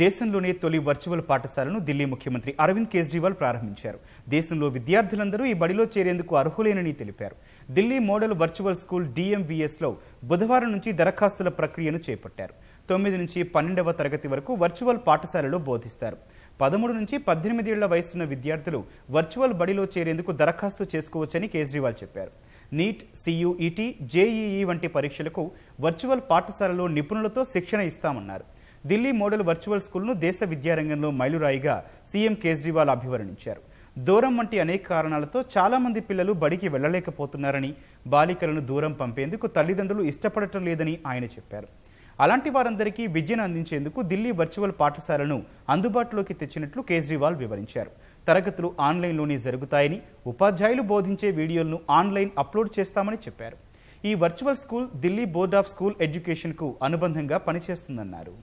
దేశంలోనే తొలి వర్చువల్ పాఠశాలను ఢిల్లీ ముఖ్యమంత్రి అరవింద్ కేజ్రీవాల్ ప్రారంభించారు దేశంలో విద్యార్థులందరూ ఈ బడిలో చేరేందుకు అర్హులేనని తెలిపారు ఢిల్లీ మోడల్ వర్చువల్ స్కూల్ డిఎంవిఎస్లో బుధవారం నుంచి దరఖాస్తుల ప్రక్రియను చేపట్టారు తొమ్మిది నుంచి పన్నెండవ తరగతి వరకు వర్చువల్ పాఠశాలలో బోధిస్తారు పదమూడు నుంచి పద్దెనిమిది ఏళ్ల వయసున్న విద్యార్థులు వర్చువల్ బడిలో చేరేందుకు దరఖాస్తు చేసుకోవచ్చని కేజ్రీవాల్ చెప్పారు నీట్ సియుఈటీ జేఈఈ వంటి పరీక్షలకు వర్చువల్ పాఠశాలలో నిపుణులతో శిక్షణ ఇస్తామన్నారు ఢిల్లీ మోడల్ వర్చువల్ స్కూల్ను దేశ విద్యారంగంలో మైలురాయిగా సీఎం కేజ్రీవాల్ అభివర్ణించారు దూరం వంటి అనేక కారణాలతో చాలామంది పిల్లలు బడికి వెళ్లలేకపోతున్నారని బాలికలను దూరం పంపేందుకు తల్లిదండ్రులు ఇష్టపడటం లేదని ఆయన చెప్పారు అలాంటి వారందరికీ విద్యను అందించేందుకు ఢిల్లీ వర్చువల్ పాఠశాలను అందుబాటులోకి తెచ్చినట్లు కేజ్రీవాల్ వివరించారు తరగతులు ఆన్లైన్లోనే జరుగుతాయని ఉపాధ్యాయులు బోధించే వీడియోలను ఆన్లైన్ అప్లోడ్ చేస్తామని చెప్పారు ఈ virtual school Delhi board of school ఎడ్యుకేషన్కు అనుబంధంగా పనిచేస్తుందన్నారు